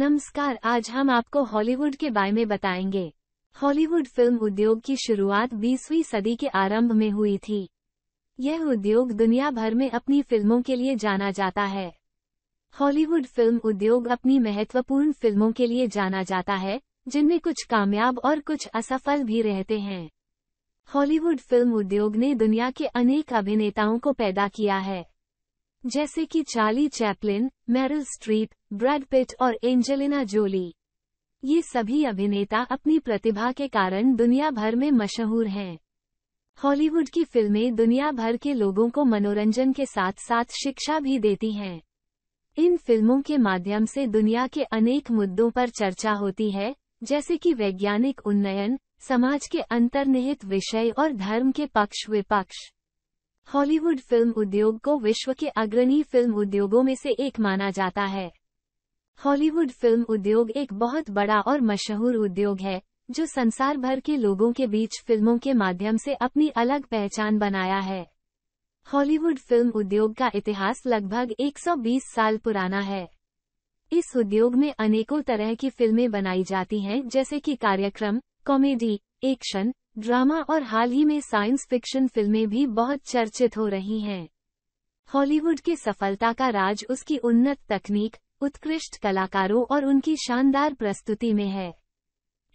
नमस्कार आज हम आपको हॉलीवुड के बारे में बताएंगे हॉलीवुड फिल्म उद्योग की शुरुआत 20वीं सदी के आरंभ में हुई थी यह उद्योग दुनिया भर में अपनी फिल्मों के लिए जाना जाता है हॉलीवुड फिल्म उद्योग अपनी महत्वपूर्ण फिल्मों के लिए जाना जाता है जिनमें कुछ कामयाब और कुछ असफल भी रहते हैं हॉलीवुड फिल्म उद्योग ने दुनिया के अनेक अभिनेताओं को पैदा किया है जैसे कि Charlie Chaplin Meryl Streep Brad Pitt और एंजेलिना जोली ये सभी अभिनेता अपनी प्रतिभा के कारण दुनिया भर में मशहूर हैं हॉलीवुड की फिल्में दुनिया भर के लोगों को मनोरंजन के साथ साथ शिक्षा भी देती हैं इन फिल्मों के माध्यम से दुनिया के अनेक मुद्दों पर चर्चा होती है जैसे कि वैज्ञानिक उन्नयन समाज के अंतर्निहित विषय और धर्म के पक्ष विपक्ष हॉलीवुड फिल्म उद्योग को विश्व के अग्रणी फिल्म उद्योगों में से एक माना जाता है हॉलीवुड फिल्म उद्योग एक बहुत बड़ा और मशहूर उद्योग है जो संसार भर के लोगों के बीच फिल्मों के माध्यम से अपनी अलग पहचान बनाया है हॉलीवुड फिल्म उद्योग का इतिहास लगभग 120 साल पुराना है इस उद्योग में अनेकों तरह की फिल्में बनाई जाती हैं जैसे कि कार्यक्रम कॉमेडी एक्शन ड्रामा और हाल ही में साइंस फिक्शन फिल्में भी बहुत चर्चित हो रही हैं हॉलीवुड की सफलता का राज उसकी उन्नत तकनीक उत्कृष्ट कलाकारों और उनकी शानदार प्रस्तुति में है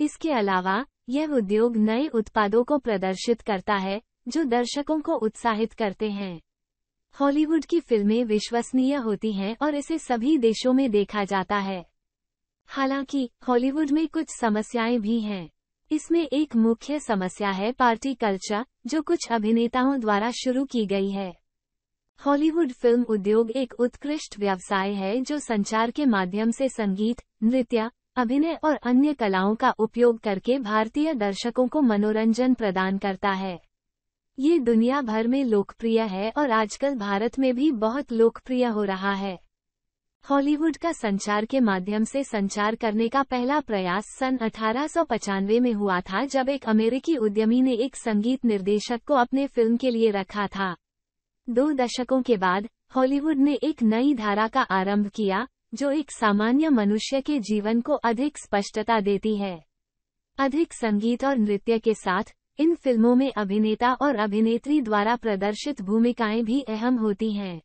इसके अलावा यह उद्योग नए उत्पादों को प्रदर्शित करता है जो दर्शकों को उत्साहित करते हैं हॉलीवुड की फिल्में विश्वसनीय होती हैं और इसे सभी देशों में देखा जाता है हालांकि हॉलीवुड में कुछ समस्याएं भी हैं इसमें एक मुख्य समस्या है पार्टी कल्चर जो कुछ अभिनेताओं द्वारा शुरू की गई है हॉलीवुड फिल्म उद्योग एक उत्कृष्ट व्यवसाय है जो संचार के माध्यम से संगीत नृत्य अभिनय और अन्य कलाओं का उपयोग करके भारतीय दर्शकों को मनोरंजन प्रदान करता है ये दुनिया भर में लोकप्रिय है और आजकल भारत में भी बहुत लोकप्रिय हो रहा है हॉलीवुड का संचार के माध्यम से संचार करने का पहला प्रयास सन अठारह में हुआ था जब एक अमेरिकी उद्यमी ने एक संगीत निर्देशक को अपने फिल्म के लिए रखा था दो दशकों के बाद हॉलीवुड ने एक नई धारा का आरंभ किया जो एक सामान्य मनुष्य के जीवन को अधिक स्पष्टता देती है अधिक संगीत और नृत्य के साथ इन फिल्मों में अभिनेता और अभिनेत्री द्वारा प्रदर्शित भूमिकाएं भी अहम होती हैं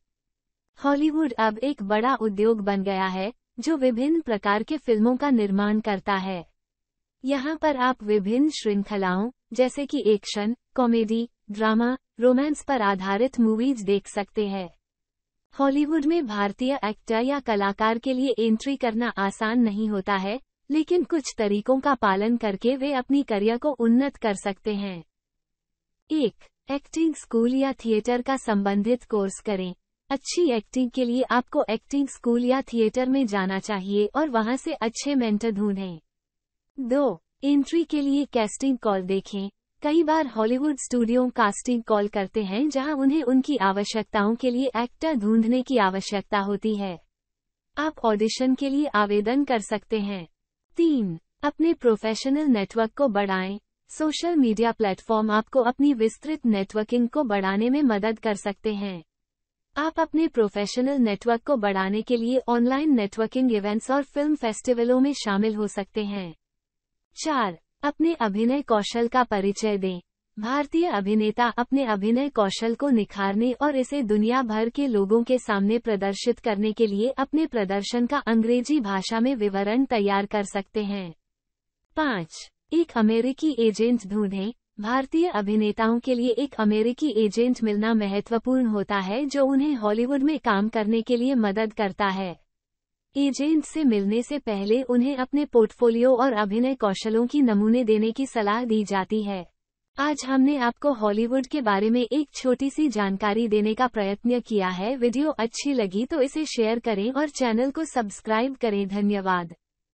हॉलीवुड अब एक बड़ा उद्योग बन गया है जो विभिन्न प्रकार के फिल्मों का निर्माण करता है यहाँ पर आप विभिन्न श्रृंखलाओं जैसे कि एक्शन कॉमेडी ड्रामा रोमांस पर आधारित मूवीज देख सकते हैं हॉलीवुड में भारतीय एक्टर या कलाकार के लिए एंट्री करना आसान नहीं होता है लेकिन कुछ तरीकों का पालन करके वे अपनी करियर को उन्नत कर सकते हैं एक एक्टिंग स्कूल या थिएटर का संबंधित कोर्स करें अच्छी एक्टिंग के लिए आपको एक्टिंग स्कूल या थिएटर में जाना चाहिए और वहां से अच्छे मेंटर ढूंढें दो एंट्री के लिए कैस्टिंग कॉल देखें कई बार हॉलीवुड स्टूडियो कास्टिंग कॉल करते हैं जहां उन्हें उनकी आवश्यकताओं के लिए एक्टर ढूंढने की आवश्यकता होती है आप ऑडिशन के लिए आवेदन कर सकते हैं तीन अपने प्रोफेशनल नेटवर्क को बढ़ाएं सोशल मीडिया प्लेटफॉर्म आपको अपनी विस्तृत नेटवर्किंग को बढ़ाने में मदद कर सकते हैं आप अपने प्रोफेशनल नेटवर्क को बढ़ाने के लिए ऑनलाइन नेटवर्किंग इवेंट्स और फिल्म फेस्टिवलों में शामिल हो सकते हैं चार अपने अभिनय कौशल का परिचय दें भारतीय अभिनेता अपने अभिनय कौशल को निखारने और इसे दुनिया भर के लोगों के सामने प्रदर्शित करने के लिए अपने प्रदर्शन का अंग्रेजी भाषा में विवरण तैयार कर सकते हैं पाँच एक अमेरिकी एजेंट ढूंढें भारतीय अभिनेताओं के लिए एक अमेरिकी एजेंट मिलना महत्वपूर्ण होता है जो उन्हें हॉलीवुड में काम करने के लिए मदद करता है एजेंट से मिलने से पहले उन्हें अपने पोर्टफोलियो और अभिनय कौशलों की नमूने देने की सलाह दी जाती है आज हमने आपको हॉलीवुड के बारे में एक छोटी सी जानकारी देने का प्रयत्न किया है वीडियो अच्छी लगी तो इसे शेयर करें और चैनल को सब्सक्राइब करें धन्यवाद